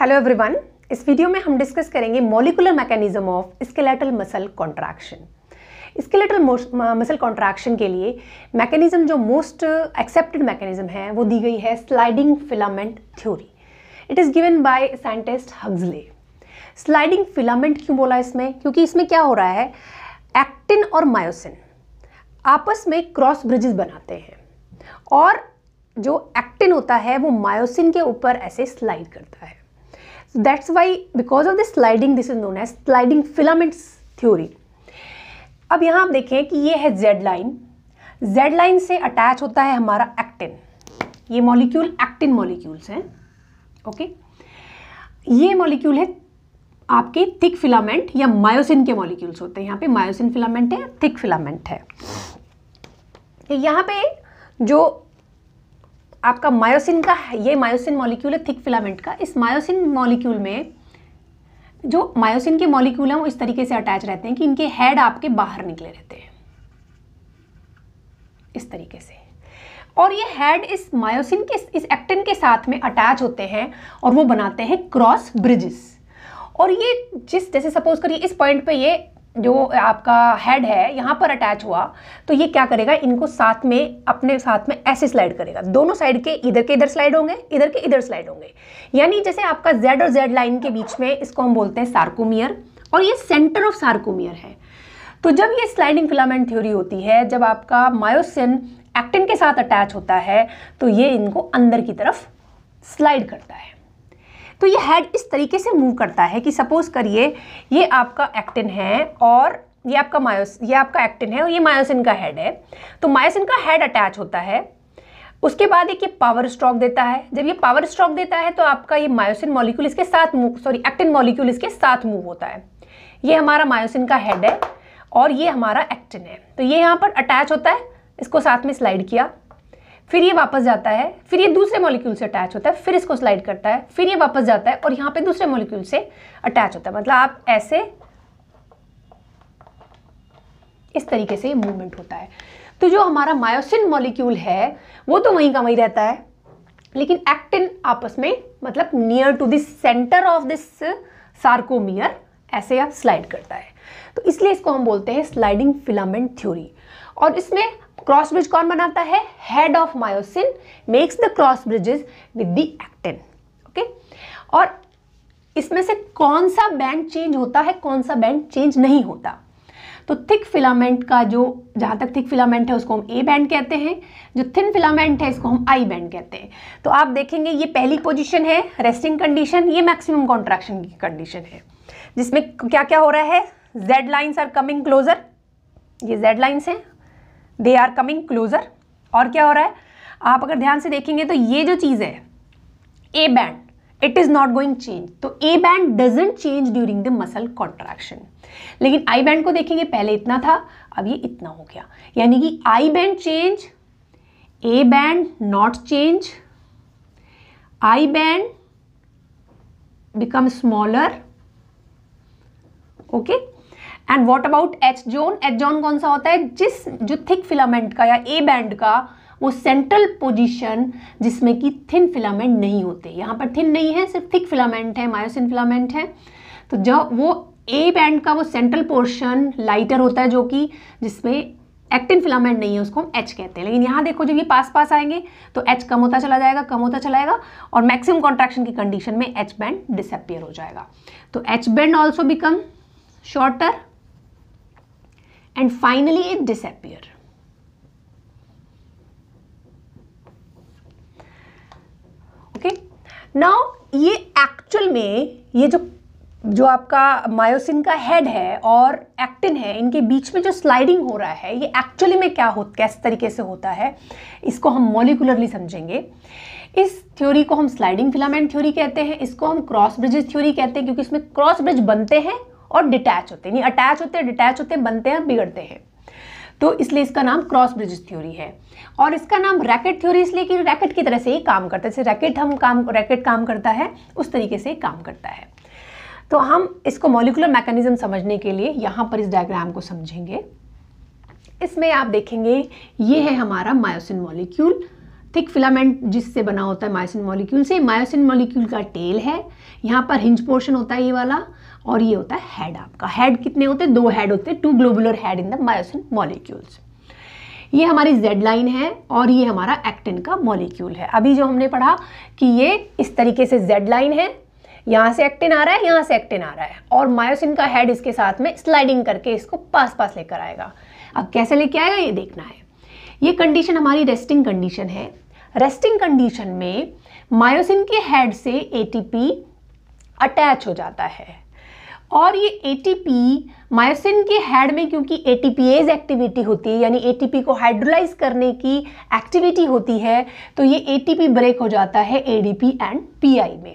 Hello everyone इस video में हम डिस्कस करेंगे molecular mechanism of skeletal muscle contraction skeletal muscle contraction के लिए मैकेनिज्म जो मोस्ट एक्सेप्टेड मैकेनिज्म है वो दी गई है sliding filament theory it is given by scientist Huxley sliding filament क्यों बोला इसमें क्योंकि इसमें क्या हो रहा है एक्टिन और मायोसिन आपस में क्रॉस ब्रिजेस बनाते हैं और जो एक्टिन होता है वो मायोसिन के ऊपर ऐसे स्लाइड करता है So that's why because of the sliding this is known as sliding filaments theory. अब यहाँ आप देखें कि ये है Z लाइन Z लाइन से अटैच होता है हमारा एक्टिन ये मॉलिक्यूल एक्टिन मॉलिक्यूल्स हैं ओके ये मॉलिक्यूल है आपके थिक फिलामेंट या मायोसिन के मॉलिक्यूल्स होते हैं यहाँ पे मायोसिन फिलामेंट है थिक फिलामेंट है यहाँ पे जो आपका मायोसिन का ये मायोसिन मॉलिक्यूल है थिक फिलामेंट का इस मायोसिन मॉलिक्यूल में जो मायोसिन के मॉलिक्यूल हैं वो इस तरीके से अटैच रहते हैं कि इनके हेड आपके बाहर निकले रहते हैं इस तरीके से और ये हेड इस मायोसिन के इस एक्टिन के साथ में अटैच होते हैं और वो बनाते हैं क्रॉस ब्रिजेस और ये जिस जैसे सपोज करिए इस पॉइंट पे ये जो आपका हेड है यहाँ पर अटैच हुआ तो ये क्या करेगा इनको साथ में अपने साथ में ऐसे स्लाइड करेगा दोनों साइड के इधर के इधर स्लाइड होंगे इधर के इधर स्लाइड होंगे यानी जैसे आपका जेड और जेड लाइन के बीच में इसको हम बोलते हैं सार्कोमियर और ये सेंटर ऑफ सार्कोमियर है तो जब ये स्लाइडिंग फिलामेंट थ्योरी होती है जब आपका मायोसिन एक्टिन के साथ अटैच होता है तो ये इनको अंदर की तरफ स्लाइड करता है तो ये हेड इस तरीके से मूव करता है कि सपोज़ करिए ये आपका एक्टिन है और ये आपका मायोस ये आपका एक्टिन है और ये मायोसिन का हेड है तो मायोसिन का हेड अटैच होता है उसके बाद एक ये पावर स्ट्रोक देता है जब ये पावर स्ट्रोक देता है तो आपका ये मायोसिन मॉलिक्यूल इसके साथ मूव सॉरी एक्टिन मॉलिक्यूल इसके साथ मूव होता है ये हमारा मायोसिन का हेड है और ये हमारा एक्टिन है तो ये यहाँ पर अटैच होता है इसको साथ में स्लाइड किया फिर ये वापस जाता है फिर ये दूसरे मॉलिक्यूल से अटैच होता है फिर इसको स्लाइड करता है फिर ये वापस जाता है और यहाँ पे दूसरे मॉलिक्यूल से अटैच होता है मतलब आप ऐसे इस तरीके से मूवमेंट होता है तो जो हमारा मायोसिन मॉलिक्यूल है वो तो वहीं का वहीं रहता है लेकिन एक्टिन आपस में मतलब near to this centre of this sarcomere ऐसे आप स्लाइड करता है तो इसलिए इसको हम बोलते हैं स्लाइडिंग फिलामेंट थ्योरी और इसमें क्रॉस ब्रिज कौन बनाता है head of myosin makes the cross bridges with the actin okay और इसमें से कौन सा बैंड चेंज होता है कौन सा बैंड चेंज नहीं होता तो थिक फिलामेंट का जो जहां तक थिक फिलामेंट है उसको हम ए बैंड कहते हैं जो थिन फिलामेंट है इसको हम आई बैंड कहते हैं तो आप देखेंगे ये पहली पोजीशन है रेस्टिंग कंडीशन ये मैक्सिमम कॉन्ट्रैक्शन की कंडीशन है जिसमें क्या क्या हो रहा है Z lines are coming closer ये जेड लाइन्स हैं दे आर कमिंग क्लोजर और क्या हो रहा है आप अगर ध्यान से देखेंगे तो ये जो चीज़ है A band it is not going change तो A band doesn't change during the muscle contraction लेकिन आई बैंड को देखेंगे पहले इतना था अब ये इतना हो गया यानी कि I band change A band not change I band become smaller okay and what about H zone H zone कौन सा होता है जिस जो थिक फिलामेंट का या ए बैंड का वो सेंट्रल पोजीशन जिसमें कि थिन फिलामेंट नहीं होते यहाँ पर थिन नहीं है सिर्फ थिक फिलामेंट है मायोसिन फिलामेंट है तो जब वो ए बैंड का वो सेंट्रल पोर्शन लाइटर होता है जो कि जिसमें एक्टिन फिलामेंट नहीं है उसको हम एच कहते हैं लेकिन यहाँ देखो जब ये पास पास आएंगे तो एच कम होता चला जाएगा कम होता चला जाएगा और मैक्सिमम कॉन्ट्रैक्शन की कंडीशन में एच बैंड डिसअपियर हो जाएगा तो H band also become shorter and finally it disappear. okay? now ye actual में ये जो जो आपका मायोसिन का हेड है और एक्टिन है इनके बीच में जो स्लाइडिंग हो रहा है ये एक्चुअली में क्या हो किस तरीके से होता है इसको हम मोलिकुलरली समझेंगे इस थ्योरी को हम स्लाइडिंग फिलामेंट थ्योरी कहते हैं इसको हम क्रॉस ब्रिजेज थ्योरी कहते हैं क्योंकि इसमें क्रॉस ब्रिज बनते हैं और डिटैच होते हैं अटैच होते हैं डिटैच होते हैं बनते हैं बिगड़ते हैं तो इसलिए इसका नाम क्रॉस ब्रिजेस थ्योरी है और इसका नाम रैकेट थ्योरी इसलिए कि रैकेट की तरह से ही काम करता है जैसे रैकेट हम काम रैकेट काम करता है उस तरीके से काम करता है तो हम इसको मॉलिकुलर मैकेनिज्म समझने के लिए यहाँ पर इस डायग्राम को समझेंगे इसमें आप देखेंगे ये है हमारा मायोसिन मॉलिक्यूल थिक फिलामेंट जिससे बना होता है मायोसिन मॉलिक्यूल से मायोसिन मॉलिक्यूल का टेल है यहाँ पर हिंज पोर्शन होता है ये वाला और ये होता है हेड आपका हेड कितने होते हैं दो हेड होते हैं two globular head in the myosin molecules ये हमारी जेड लाइन है और ये हमारा एक्टिन का मॉलिक्यूल है अभी जो हमने पढ़ा कि ये इस तरीके से जेड लाइन है यहाँ से एक्टिन आ रहा है यहाँ से एक्टिन आ रहा है और मायोसिन का हेड इसके साथ में स्लाइडिंग करके इसको पास पास लेकर आएगा अब कैसे लेके आएगा ये देखना है ये कंडीशन हमारी रेस्टिंग कंडीशन है रेस्टिंग कंडीशन में मायोसिन के हेड से एटीपी अटैच हो जाता है और ये एटीपी मायोसिन के हेड में क्योंकि एटीपीएज एक्टिविटी होती है यानी एटीपी को हाइड्रोलाइज करने की एक्टिविटी होती है तो ये एटीपी ब्रेक हो जाता है एडीपी एंड पीआई में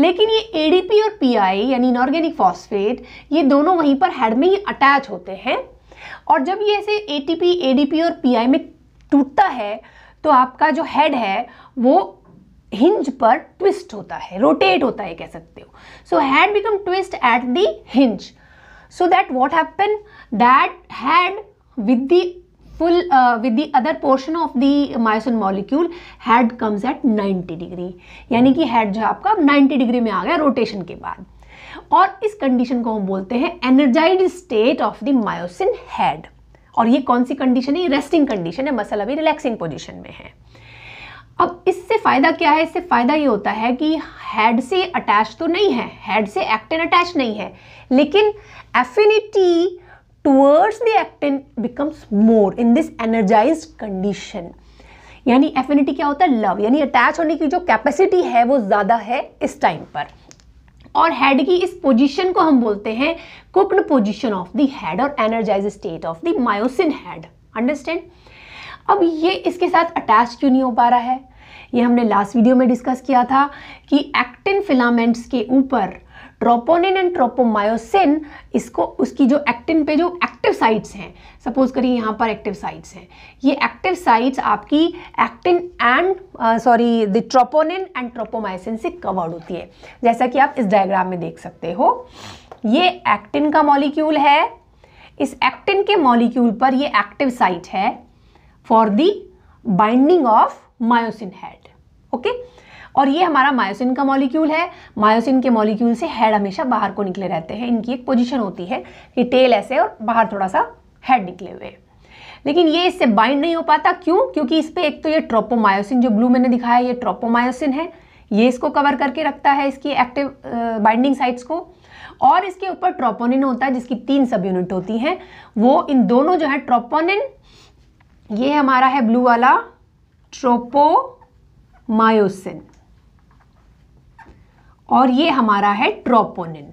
लेकिन ये एडीपी और पीआई यानी इनऑर्गेनिक फॉस्फेट ये दोनों वहीं पर हेड में ही अटैच होते हैं और जब ये ऐसे एटीपी एडीपी और पीआई में टूटता है तो आपका जो हेड है वो हिंज पर ट्विस्ट होता है रोटेट होता है कह सकते हो so head become twist at the hinge so that what happen that head with the full with the other portion of the myosin molecule head comes at 90 degree यानी कि हैड जो आपका 90 डिग्री में आ गया रोटेशन के बाद और इस कंडीशन को हम बोलते हैं energise state of the myosin head और ये कौन सी कंडीशन है ये रेस्टिंग कंडीशन है मसल अभी रिलैक्सिंग पोजिशन में है अब इससे फ़ायदा क्या है इससे फ़ायदा ये होता है कि हेड से अटैच तो नहीं है हेड से एक्टिन अटैच नहीं है लेकिन affinity towards the actin becomes more in this energise condition यानी एफिनिटी क्या होता है लव यानी अटैच होने की जो कैपेसिटी है वो ज़्यादा है इस टाइम पर और हेड की इस पोजीशन को हम बोलते हैं cocked position of the head और energise state of the myosin head understand अब ये इसके साथ अटैच क्यों नहीं हो पा रहा है ये हमने लास्ट वीडियो में डिस्कस किया था कि एक्टिन फिलामेंट्स के ऊपर ट्रोपोनिन एंड ट्रोपोमायोसिन इसको उसकी जो एक्टिन पे जो एक्टिव साइट्स हैं सपोज करिए यहाँ पर एक्टिव साइट्स हैं ये एक्टिव साइट्स आपकी actin and sorry the troponin and tropomyosin से कवर्ड होती है जैसा कि आप इस डायग्राम में देख सकते हो ये एक्टिन का मॉलिक्यूल है इस एक्टिन के मॉलिक्यूल पर ये एक्टिव साइट है for the binding of myosin head okay और ये हमारा मायोसिन का मॉलिक्यूल है मायोसिन के मॉलिक्यूल से हेड हमेशा बाहर को निकले रहते हैं इनकी एक पोजीशन होती है कि टेल ऐसे और बाहर थोड़ा सा हेड निकले हुए लेकिन ये इससे बाइंड नहीं हो पाता क्यों क्योंकि इस पर एक तो ये ट्रोपोमायोसिन जो ब्लू मैंने दिखाया ये ट्रोपोमायोसिन है ये इसको कवर करके रखता है इसकी एक्टिव बाइंडिंग साइट्स को और इसके ऊपर ट्रोपोनिन होता है जिसकी तीन सब यूनिट होती हैं वो इन दोनों जो है ट्रोपोनिन ये हमारा है ब्लू वाला ट्रोपोमायोसिन और ये हमारा है ट्रोपोनिन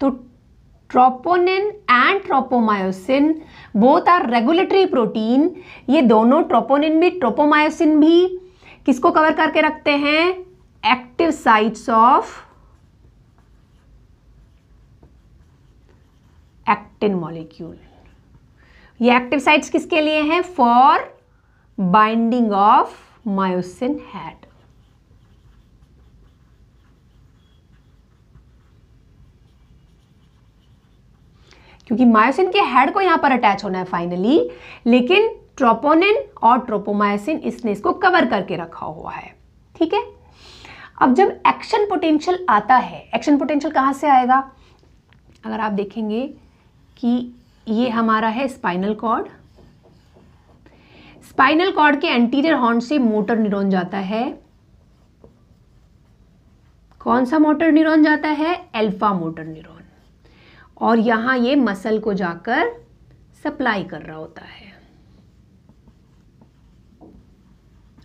तो troponin and tropomyosin both are regulatory protein ये दोनों ट्रोपोनिन भी ट्रोपोमायोसिन भी किसको कवर करके रखते हैं active sites of actin molecule ये एक्टिव साइट्स किसके लिए हैं for binding of myosin head. क्योंकि मायोसिन के हेड को यहां पर अटैच होना है फाइनली लेकिन ट्रोपोनिन और ट्रोपोमायोसिन इसने इसको कवर करके रखा हुआ है ठीक है अब जब एक्शन पोटेंशियल आता है एक्शन पोटेंशियल कहां से आएगा अगर आप देखेंगे कि ये हमारा है स्पाइनल कॉर्ड स्पाइनल कॉर्ड के एंटीरियर हॉर्न से मोटर न्यूरॉन जाता है कौन सा मोटर न्यूरॉन जाता है अल्फा मोटर न्यूरॉन और यहां ये मसल को जाकर सप्लाई कर रहा होता है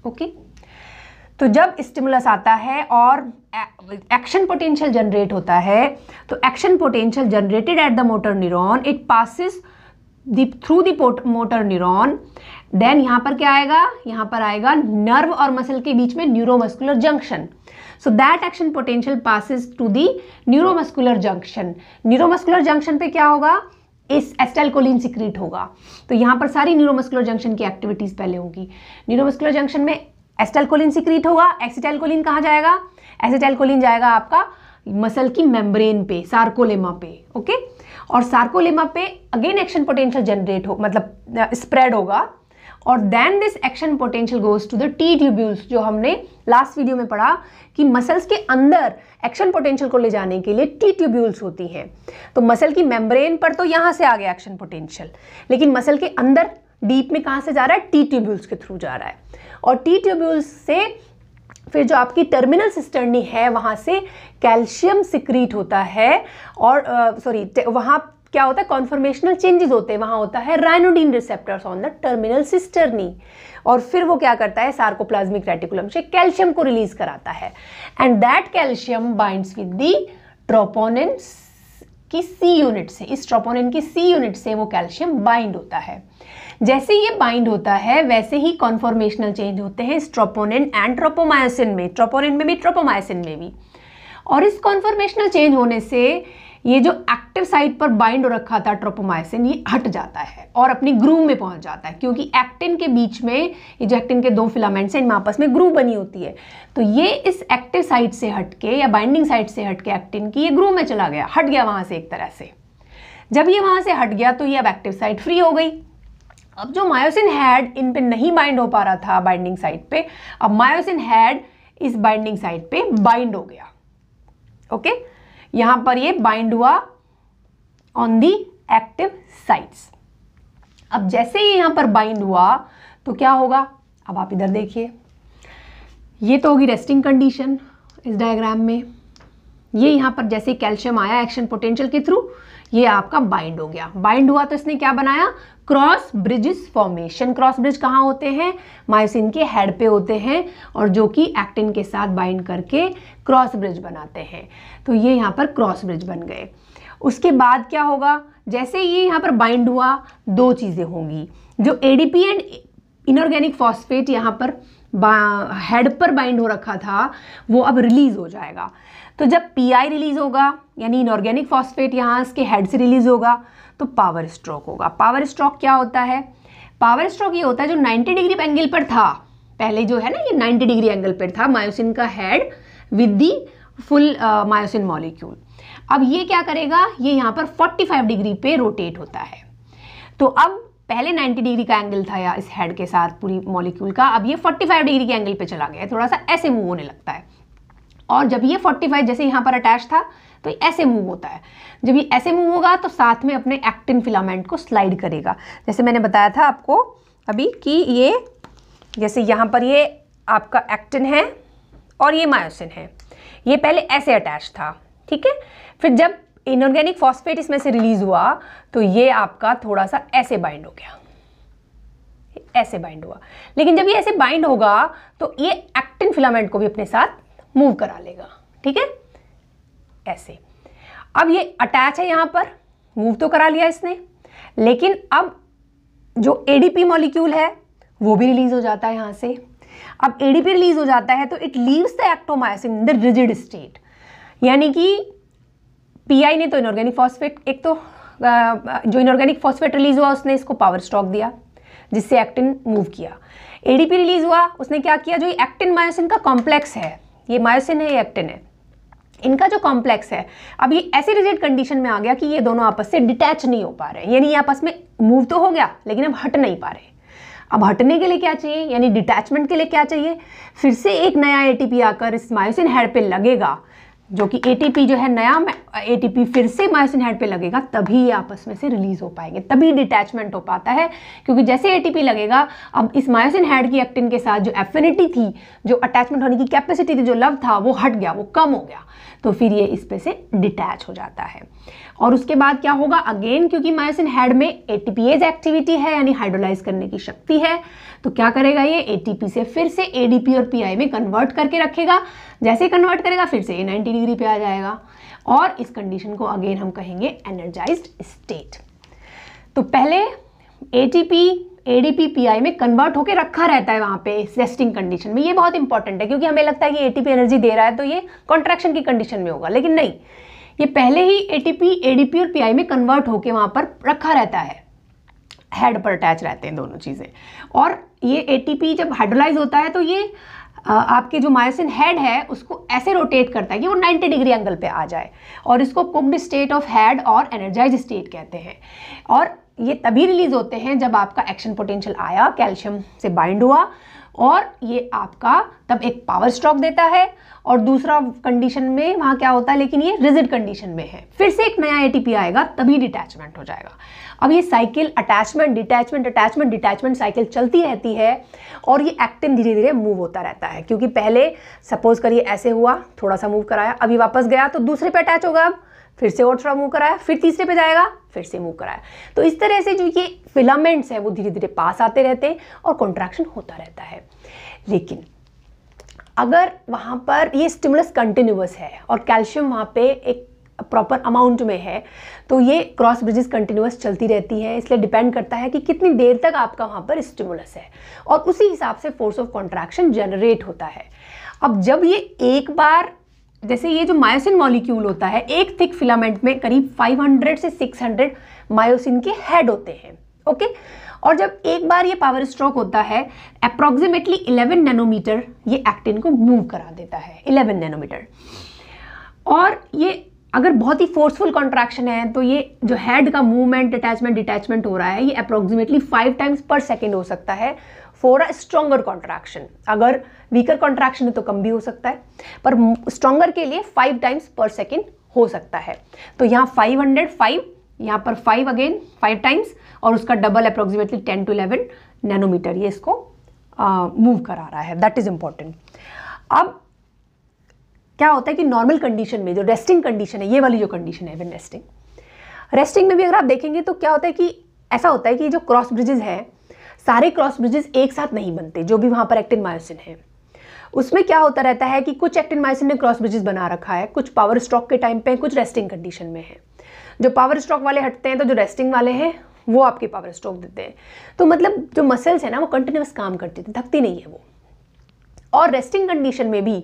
ओके तो जब स्टिमुलस आता है और एक्शन पोटेंशियल जनरेट होता है तो action potential generated at the motor neuron it passes through the motor neuron then यहां पर क्या आएगा यहां पर आएगा नर्व और मसल के बीच में neuromuscular junction so that action potential passes to the neuromuscular junction neuromuscular junction पे क्या होगा इस एस्टेलकोलिन सिक्रीट होगा तो यहां पर सारी न्यूरोमस्कुलर जंक्शन की एक्टिविटीज पहले होगी न्यूरोमस्कुलर जंक्शन में एस्टेलकोलिन सिक्रीट होगा एक्सीटेलकोलिन कहाँ जाएगा एसिटेलकोलिन जाएगा आपका मसल की मेम्ब्रेन पे सार्कोलेमा पे ओके और सार्कोलेमा पे अगेन एक्शन पोटेंशियल जनरेट हो मतलब स्प्रेड uh, होगा और then this action potential goes to the T tubules जो हमने लास्ट वीडियो में पढ़ा कि मसल्स के अंदर एक्शन पोटेंशियल को ले जाने के लिए टी ट्यूब्यूल्स होती हैं तो मसल की मेम्ब्रेन पर तो यहाँ से आ गया एक्शन पोटेंशियल लेकिन मसल के अंदर डीप में कहाँ से जा रहा है टी ट्यूब्यूल्स के थ्रू जा रहा है और टी ट्यूब्यूल्स से फिर जो आपकी टर्मिनल सिस्टर्नी है वहाँ से कैल्शियम सिक्रीट होता है और सॉरी वहाँ क्या होता है कॉन्फर्मेशनल चेंजेस होते हैं वहाँ होता है ryanodine receptors on the terminal cisternae और फिर वो क्या करता है सार्कोप्लाज्मिक रेटिकुलम से कैल्शियम को रिलीज कराता है and that calcium binds with the troponin की सी यूनिट से इस ट्रोपोनिन की सी यूनिट से वो कैल्शियम बाइंड होता है जैसे ये बाइंड होता है वैसे ही कॉन्फॉर्मेशनल चेंज होते हैं इस ट्रोपोनिन एंड ट्रोपोमायोसिन में ट्रोपोनिन में भी ट्रोपोमायोसिन में भी और इस कॉन्फॉर्मेशनल चेंज होने से ये जो एक्टिव साइट पर बाइंड हो रखा था ट्रोपोमाइसिन ये हट जाता है और अपनी ग्रूव में पहुंच जाता है क्योंकि एक्टिन के बीच में ये जो एक्टिन के दो फिलामेंट्स हैं इनमें आपस में ग्रूव बनी होती है तो ये इस एक्टिव साइट से हट के या बाइंडिंग साइट से हट के एक्टिन की ये ग्रूव में चला गया हट गया वहाँ से एक तरह से जब ये वहाँ से हट गया तो ये अब एक्टिव साइट फ्री हो गई अब जो मायोसिन हैड इन पे नहीं बाइंड हो पा रहा था बाइंडिंग साइट पे अब मायोसिन हैड इस बाइंडिंग साइट पे बाइंड हो गया ओके okay? यहां पर ये बाइंड हुआ ऑन दी एक्टिव साइट्स अब जैसे ही यहां पर बाइंड हुआ तो क्या होगा अब आप इधर देखिए ये तो होगी रेस्टिंग कंडीशन इस डायग्राम में ये यहां पर जैसे कैल्शियम आया एक्शन पोटेंशियल के थ्रू ये आपका बाइंड हो गया बाइंड हुआ तो इसने क्या बनाया cross bridges formation cross bridge कहाँ होते हैं मायोसिन के हेड पे होते हैं और जो कि एक्टिन के साथ बाइंड करके क्रॉस ब्रिज बनाते हैं तो ये यहाँ पर क्रॉस ब्रिज बन गए उसके बाद क्या होगा जैसे ये यहाँ पर बाइंड हुआ दो चीज़ें होंगी जो एडीपी एंड इनऑर्गेनिक फॉस्फेट यहाँ पर हेड पर बाइंड हो रखा था वो अब रिलीज हो जाएगा तो जब आई रिलीज होगा यानी इनऑर्गेनिक फॉस्फेट यहाँ इसके हेड से रिलीज होगा तो पावर स्ट्रोक होगा पावर स्ट्रोक क्या होता है पावर स्ट्रोक ये होता है जो 90 डिग्री एंगल पर था पहले जो है ना ये 90 डिग्री एंगल पर था मायोसिन का head with the full myosin molecule अब ये क्या करेगा ये यहाँ पर 45 डिग्री पे रोटेट होता है तो अब पहले 90 डिग्री का एंगल था या इस हेड के साथ पूरी मॉलिक्यूल का अब ये 45 डिग्री के एंगल पे चला गया है थोड़ा सा ऐसे मूव होने लगता है और जब ये 45 जैसे यहाँ पर अटैच था तो ऐसे मूव होता है जब ये ऐसे मूव होगा तो साथ में अपने एक्टिन फिलामेंट को स्लाइड करेगा जैसे मैंने बताया था आपको अभी कि ये जैसे यहाँ पर ये आपका एक्टिन है और ये मायोसिन है ये पहले ऐसे अटैच था ठीक है फिर जब इनऑर्गेनिक फॉस्फेट इसमें से रिलीज हुआ तो ये आपका थोड़ा सा ऐसे बाइंड हो गया ऐसे बाइंड हुआ लेकिन जब ये ऐसे बाइंड होगा तो ये एक्टिन फिलामेंट को भी अपने साथ मूव करा लेगा ठीक है ऐसे अब ये अटैच है यहां पर मूव तो करा लिया इसने लेकिन अब जो एडीपी मॉलिक्यूल है वो भी रिलीज हो जाता है यहां से अब एडीपी रिलीज हो जाता है तो it leaves the actomyosin in the rigid state यानी कि पीआई ने तो इनऑर्गेनिक फॉस्फेट एक तो जो इनऑर्गेनिक फॉस्फेट रिलीज हुआ उसने इसको पावर स्टॉक दिया जिससे एक्टिन मूव किया एडीपी रिलीज हुआ उसने क्या किया जो एक्टिन मायोसिन का कॉम्प्लेक्स है ये मायोसिन है ये एक्टिन है इनका जो कॉम्प्लेक्स है अब ये ऐसे रिजिड कंडीशन में आ गया कि ये दोनों आपस से डिटैच नहीं हो पा रहे यानी ये आपस में मूव तो हो गया लेकिन अब हट नहीं पा रहे अब हटने के लिए क्या चाहिए यानी डिटैचमेंट के लिए क्या चाहिए फिर से एक नया एटीपी आकर इस मायोसिन हेड पे लगेगा जो कि एटीपी जो है नया एटीपी फिर से मायोसिन हेड पे लगेगा तभी ये आपस में से रिलीज हो पाएंगे तभी डिटैचमेंट हो पाता है क्योंकि जैसे एटीपी लगेगा अब इस मायोसिन हेड की एक्टिन के साथ जो एफिनिटी थी जो अटैचमेंट होने की कैपेसिटी थी जो लव था वो हट गया वो कम हो गया तो फिर ये इस पर से डिटैच हो जाता है और उसके बाद क्या होगा अगेन क्योंकि मायोसिन हेड में एटीपीएज एक्टिविटी है यानी हाइड्रोलाइज करने की शक्ति है तो क्या करेगा ये एटीपी से फिर से एडीपी और पीआई में कन्वर्ट करके रखेगा जैसे कन्वर्ट करेगा फिर से ये 90 डिग्री पे आ जाएगा और इस कंडीशन को अगेन हम कहेंगे एनर्जाइज्ड स्टेट तो पहले ए एडीपी पीआई में कन्वर्ट होकर रखा रहता है वहाँ पे रेस्टिंग कंडीशन में ये बहुत इंपॉर्टेंट है क्योंकि हमें लगता है कि एटीपी एनर्जी दे रहा है तो ये कॉन्ट्रेक्शन की कंडीशन में होगा लेकिन नहीं ये पहले ही एटीपी एडीपी और पीआई में कन्वर्ट होकर वहां पर रखा रहता है हेड पर अटैच रहते हैं दोनों चीज़ें और ये एटीपी जब हाइड्रोलाइज होता है तो ये आपके जो मायोसिन हेड है उसको ऐसे रोटेट करता है कि वो 90 डिग्री एंगल पे आ जाए और इसको कुक्ड स्टेट ऑफ हेड और एनर्जाइज स्टेट कहते हैं और ये तभी रिलीज़ होते हैं जब आपका एक्शन पोटेंशियल आया कैल्शियम से बाइंड हुआ और ये आपका तब एक पावर स्ट्रोक देता है और दूसरा कंडीशन में वहाँ क्या होता है लेकिन ये रिजिड कंडीशन में है फिर से एक नया एटीपी आएगा तभी डिटैचमेंट हो जाएगा अब ये cycle attachment detachment attachment detachment cycle चलती रहती है और ये एक्टिन धीरे धीरे मूव होता रहता है क्योंकि पहले सपोज करिए ऐसे हुआ थोड़ा सा मूव कराया अभी वापस गया तो दूसरे पे अटैच होगा अब फिर से और थोड़ा मूव कराया फिर तीसरे पे जाएगा फिर से मूव कराया तो इस तरह से जो ये फिलामेंट्स हैं वो धीरे धीरे पास आते रहते हैं और कॉन्ट्रैक्शन होता रहता है लेकिन अगर वहाँ पर ये स्टिमुलस कंटिन्यूस है और कैल्शियम वहाँ पे एक प्रॉपर अमाउंट में है तो ये क्रॉस ब्रिजेस कंटिन्यूस चलती रहती है इसलिए डिपेंड करता है कि कितनी देर तक आपका वहाँ पर स्टिमुलस है और उसी हिसाब से फोर्स ऑफ कॉन्ट्रैक्शन जनरेट होता है अब जब ये एक बार जैसे ये जो मायोसिन मॉलिक्यूल होता है एक थिक फिलामेंट में करीब 500 से 600 मायोसिन के हेड होते हैं ओके और जब एक बार ये पावर स्ट्रोक होता है अप्रोक्सीमेटली 11 नैनोमीटर ये एक्टिन को मूव करा देता है 11 नैनोमीटर और ये अगर बहुत ही फोर्सफुल कॉन्ट्रैक्शन है तो ये जो हेड का मूवमेंट अटैचमेंट डिटैचमेंट हो रहा है ये approximately five times per second हो सकता है फॉर अ स्ट्रोंगर कॉन्ट्रैक्शन अगर वीकर कॉन्ट्रैक्शन है तो कम भी हो सकता है पर स्ट्रॉगर के लिए फाइव टाइम्स पर सेकेंड हो सकता है तो यहाँ फाइव हंड्रेड फाइव यहाँ पर फाइव अगेन फाइव टाइम्स और उसका double approximately ten to eleven nanometre ये इसको मूव uh, करा रहा है दैट इज़ इंपॉर्टेंट अब क्या होता है कि नॉर्मल कंडीशन में जो रेस्टिंग कंडीशन है ये वाली जो कंडीशन है विन रेस्टिंग रेस्टिंग में भी अगर आप देखेंगे तो क्या होता है कि ऐसा होता है कि जो क्रॉस ब्रिजेज हैं सारे क्रॉस ब्रिजेज एक साथ नहीं बनते जो भी वहाँ पर एक्टिन मायोसिन है उसमें क्या होता रहता है कि कुछ एक्टिन माइसिन ने क्रॉस ब्रिजेस बना रखा है कुछ पावर स्ट्रॉक के टाइम पे कुछ रेस्टिंग कंडीशन में है जो पावर स्ट्रॉक वाले हटते हैं तो जो रेस्टिंग वाले हैं वो आपके पावर स्ट्रोक देते हैं तो मतलब जो मसल्स हैं ना वो कंटिन्यूस काम करती थी थकती नहीं है वो और रेस्टिंग कंडीशन में भी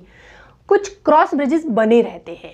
कुछ क्रॉस ब्रिजेस बने रहते हैं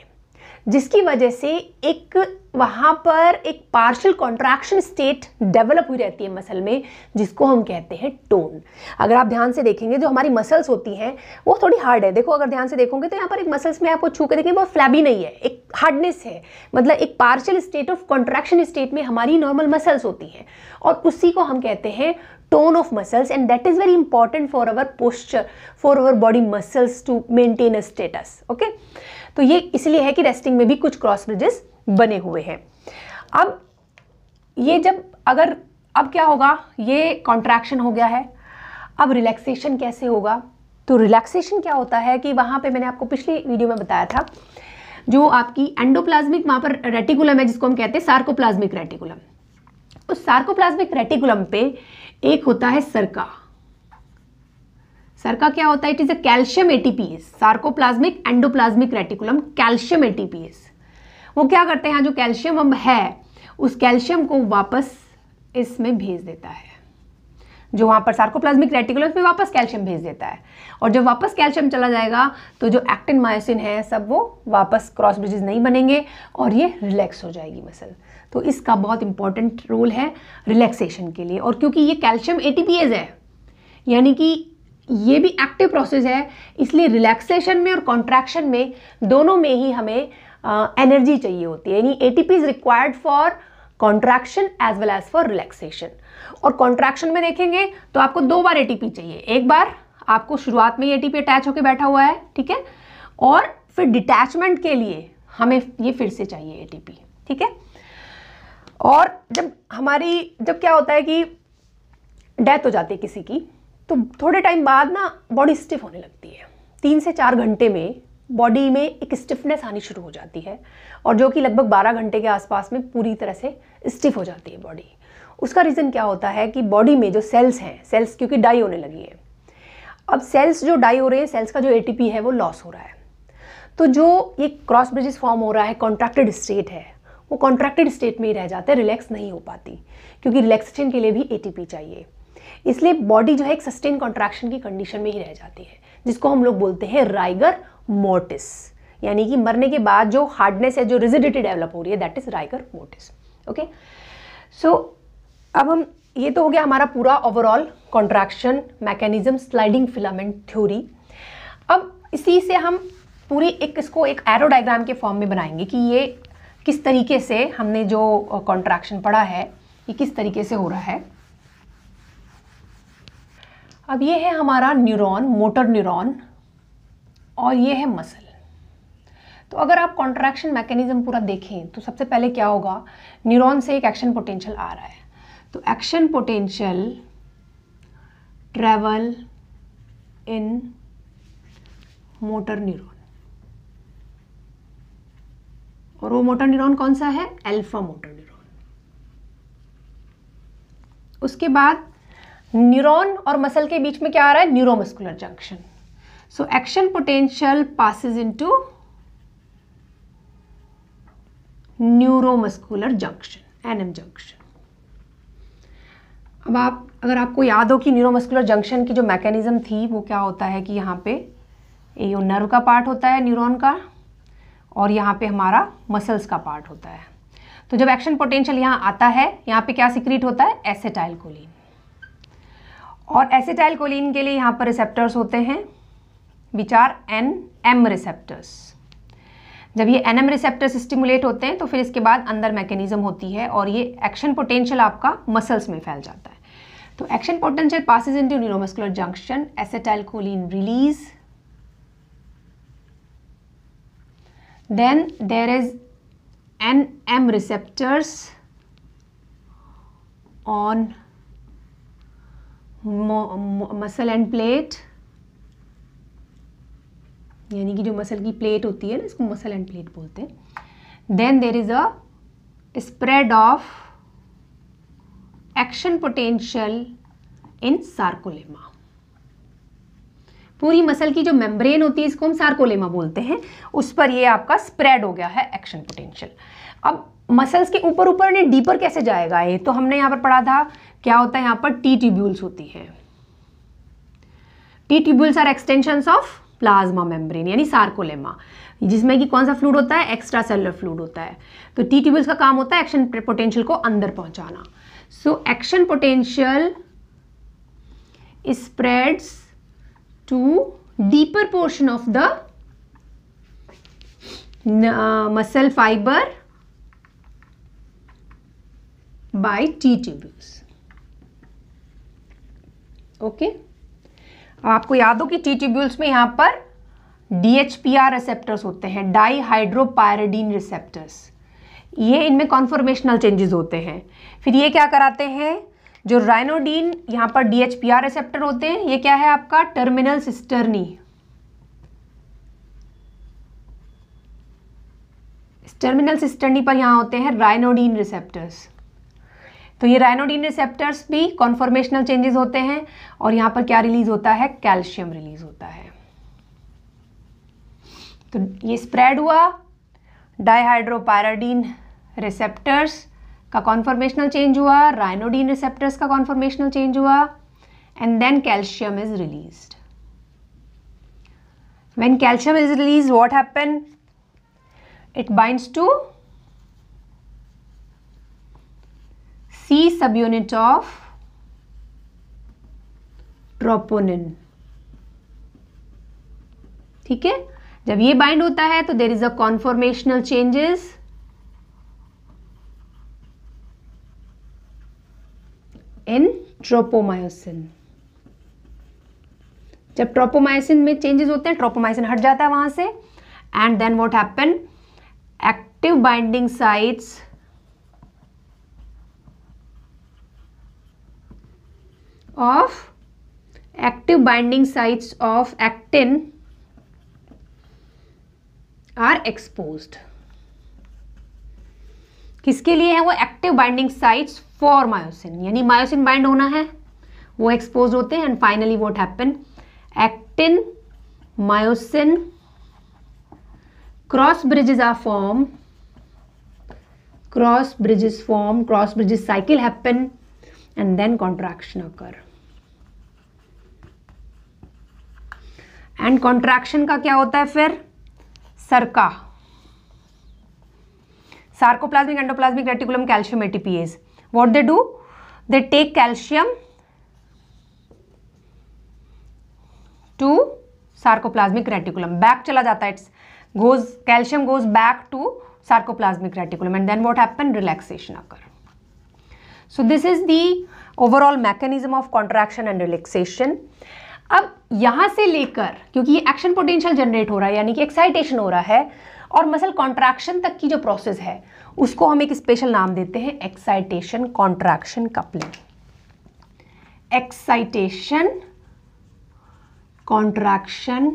जिसकी वजह से एक वहाँ पर एक पार्शल कॉन्ट्रैक्शन स्टेट डेवलप हुई रहती है मसल में जिसको हम कहते हैं टोन अगर आप ध्यान से देखेंगे जो हमारी मसल्स होती हैं वो थोड़ी हार्ड है देखो अगर ध्यान से देखोगे तो यहाँ पर एक मसल्स में आपको छू के देखेंगे वो फ्लैबी नहीं है एक हार्डनेस है मतलब एक partial state of contraction state में हमारी नॉर्मल मसल्स होती हैं और उसी को हम कहते हैं tone of muscles and that is very important for our posture for our body muscles to maintain a status okay तो ये इसलिए है कि रेस्टिंग में भी कुछ क्रॉस ब्रिजेस बने हुए हैं अब ये जब अगर अब क्या होगा ये कॉन्ट्रैक्शन हो गया है अब रिलैक्सेशन कैसे होगा तो रिलैक्सेशन क्या होता है कि वहाँ पे मैंने आपको पिछली वीडियो में बताया था जो आपकी एंडोप्लाज्मिक वहाँ पर रेटिकुलम है जिसको हम कहते हैं सार्कोप्लाज्मिक रेटिकुलम उस सार्कोप्लाज्मिक रेटिकुलम पे एक होता है सरका सर का क्या होता है it is a calcium ATPase sarcoplasmic endoplasmic reticulum calcium ATPase वो क्या करते हैं जो कैल्शियम अब है उस कैल्शियम को वापस इसमें भेज देता है जो वहां पर सार्कोप्लाज्मिक रेटिकुलम में वापस कैल्शियम भेज देता है और जब वापस कैल्शियम चला जाएगा तो जो एक्टिन मायोसिन है सब वो वापस क्रॉस ब्रिजेस नहीं बनेंगे और ये रिलैक्स हो जाएगी मसल तो इसका बहुत इंपॉर्टेंट रोल है रिलैक्सेशन के लिए और क्योंकि ये कैल्शियम एटीपीएस है यानी कि ये भी एक्टिव प्रोसेस है इसलिए रिलैक्सेशन में और कॉन्ट्रैक्शन में दोनों में ही हमें एनर्जी uh, चाहिए होती है यानी A T P is required for contraction as well as for relaxation और कॉन्ट्रैक्शन में देखेंगे तो आपको दो बार ए टी पी चाहिए एक बार आपको शुरुआत में ही ए टी पी अटैच होकर बैठा हुआ है ठीक है और फिर डिटैचमेंट के लिए हमें ये फिर से चाहिए ए टी पी ठीक है और जब हमारी जब क्या होता है कि डेथ हो जाती है किसी की तो थोड़े टाइम बाद ना बॉडी स्टिफ होने लगती है तीन से चार घंटे में बॉडी में एक स्टिफनेस आनी शुरू हो जाती है और जो कि लगभग 12 घंटे के आसपास में पूरी तरह से स्टिफ हो जाती है बॉडी उसका रीज़न क्या होता है कि बॉडी में जो सेल्स हैं सेल्स क्योंकि डाई होने लगी है अब सेल्स जो डाई हो रहे हैं सेल्स का जो ए है वो लॉस हो रहा है तो जो ये क्रॉस ब्रिजेस फॉर्म हो रहा है कॉन्ट्रैक्टेड स्टेट है वो कॉन्ट्रैक्टेड स्टेट में ही रह जाता है रिलैक्स नहीं हो पाती क्योंकि रिलैक्सेशन के लिए भी ए चाहिए इसलिए बॉडी जो है एक सस्टेन कॉन्ट्रैक्शन की कंडीशन में ही रह जाती है जिसको हम लोग बोलते हैं राइगर मोटिस यानी कि मरने के बाद जो हार्डनेस है जो रिजिडिटी डेवलप हो रही है that is rigor mortis okay so अब हम ये तो हो गया हमारा पूरा overall contraction mechanism sliding filament theory अब इसी से हम पूरी एक इसको एक एरो डायग्राम के फॉर्म में बनाएंगे कि ये किस तरीके से हमने जो कॉन्ट्रैक्शन पढ़ा है ये किस तरीके से हो रहा है अब ये है हमारा न्यूरॉन मोटर न्यूरॉन और ये है मसल तो अगर आप कॉन्ट्रैक्शन मैकेनिज्म पूरा देखें तो सबसे पहले क्या होगा न्यूरॉन से एक एक्शन पोटेंशियल आ रहा है तो action potential travel in motor neuron और वो मोटर न्यूरॉन कौन सा है अल्फा मोटर न्यूरॉन उसके बाद न्यूरॉन और मसल के बीच में क्या आ रहा है neuromuscular junction so action potential passes into neuromuscular junction NM junction अब आप अगर आपको याद हो कि न्यूरोमस्कुलर जंक्शन की जो मैकेनिज़्म थी वो क्या होता है कि यहाँ पे ये नर्व का पार्ट होता है न्यूरॉन का और यहाँ पे हमारा मसल्स का पार्ट होता है तो जब एक्शन पोटेंशियल यहाँ आता है यहाँ पे क्या सिक्रीट होता है एसेटाइल कोलिन और एसिटाइल कोलिन के लिए यहाँ पर रिसेप्टर्स होते हैं विचार एन एम रिसेप्टर्स जब ये एन एम रिसेप्टर्स स्टिमुलेट होते हैं तो फिर इसके बाद अंदर मैकेनिज्म होती है और ये एक्शन पोटेंशियल आपका मसल्स में फैल जाता है तो action potential passes into neuromuscular junction acetylcholine release there is N M receptors on muscle end plate यानी कि जो मसल की प्लेट होती है ना इसको मसल एंड प्लेट बोलते हैं then there is a spread of action potential in sarcolemma पूरी मसल की जो मेम्ब्रेन होती है इसको हम सार्कोलेमा बोलते हैं उस पर ये आपका स्प्रेड हो गया है एक्शन पोटेंशियल अब मसल्स के ऊपर ऊपर ने डीपर कैसे जाएगा ये तो हमने यहाँ पर पढ़ा था क्या होता है यहां पर टी ट्यूब्यूल्स होती है T tubules are extension of plasma membrane यानी सार्कोलेमा जिसमें कि कौन सा फ्लूड होता है एक्स्ट्रा सेलर फ्लूड होता है तो टी ट्यूब्यूल्स का काम होता है एक्शन पोटेंशियल को अंदर पहुंचाना so action potential spreads to deeper portion of the muscle fibre by T tubules okay अब आपको याद हो कि टी ट्यूब्यूल्स में यहाँ पर D H P R receptors होते हैं डाई हाइड्रोपायरडीन रिसेप्टर्स ये इनमें कॉन्फॉर्मेशनल चेंजेस होते हैं फिर ये क्या कराते हैं जो राइनोडीन यहाँ पर D H P R receptor होते हैं ये क्या है आपका टर्मिनल सिस्टर्नी टर्मिनल सिस्टर्नी पर यहाँ होते हैं राइनोडीन रिसेप्टर्स तो ये राइनोडीन रिसेप्टर्स भी कॉन्फॉर्मेशनल चेंजेस होते हैं और यहाँ पर क्या रिलीज होता है कैल्शियम रिलीज होता है तो ये स्प्रेड हुआ डाइहाइड्रोपायराडीन रिसेप्टर्स का कॉन्फॉर्मेशनल चेंज हुआ राइनोडीन रिसेप्टर्स का कॉन्फॉर्मेशनल चेंज हुआ and then calcium is release when calcium is release what happen it bind to subunit of troponin ठीक है जब ये बाइंड होता है तो there is a conformational changes in tropomyosin जब ट्रोपोमायोसिन में चेंजेस होते हैं ट्रोपोमायोसिन हट जाता है वहां से and then what happen active binding sites of active binding sites of actin are exposed किसके लिए है वो active binding sites for myosin यानी मायोसिन बाइंड होना है वो एक्सपोज होते हैं and finally what happen actin myosin cross bridges are form cross bridges form cross bridges cycle happen and then contraction occur and contraction का क्या होता है फिर सरका sarcoplasmic endoplasmic reticulum calcium ATPase what they do they take calcium to sarcoplasmic reticulum back चला जाता है it's goes calcium goes back to sarcoplasmic reticulum and then what happen relaxation occur so this is the overall mechanism of contraction and relaxation अब यहां से लेकर क्योंकि ये action potential generate हो रहा है यानी कि एक्साइटेशन हो रहा है और मसल कॉन्ट्रैक्शन तक की जो प्रोसेस है उसको हम एक स्पेशल नाम देते हैं excitation contraction coupling excitation contraction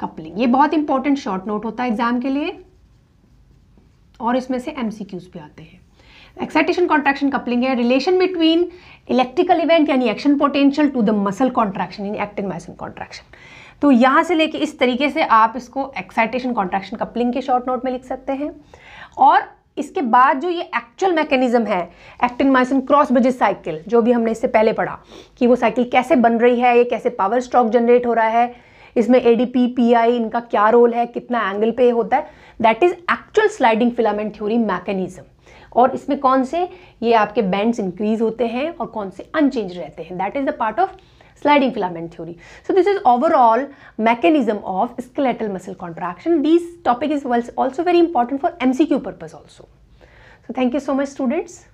coupling ये बहुत इंपॉर्टेंट शॉर्ट नोट होता है एग्जाम के लिए और इसमें से एमसीक्यूज भी आते हैं एक्साइटेशन कॉन्ट्रैक्शन कपलिंग है रिलेशन बिटवीन इलेक्ट्रिकल इवेंट यानी action potential to the muscle contraction यानी एक्टिन माइसिन कॉन्ट्रैक्शन तो यहाँ से लेके इस तरीके से आप इसको एक्साइटेशन कॉन्ट्रैक्शन कपलिंग के शॉर्ट नोट में लिख सकते हैं और इसके बाद जो ये एक्चुअल मैकेनिज्म है actin myosin cross bridges cycle जो भी हमने इससे पहले पढ़ा कि वो साइकिल कैसे बन रही है ये कैसे पावर स्ट्रॉक जनरेट हो रहा है इसमें A D P P I इनका क्या रोल है कितना एंगल पे होता है that is actual sliding filament theory mechanism और इसमें कौन से ये आपके बैंड्स इंक्रीज होते हैं और कौन से अनचेंज रहते हैं that is the part of sliding filament theory so this is overall mechanism of skeletal muscle contraction this topic is also very important for M C Q purpose also so thank you so much students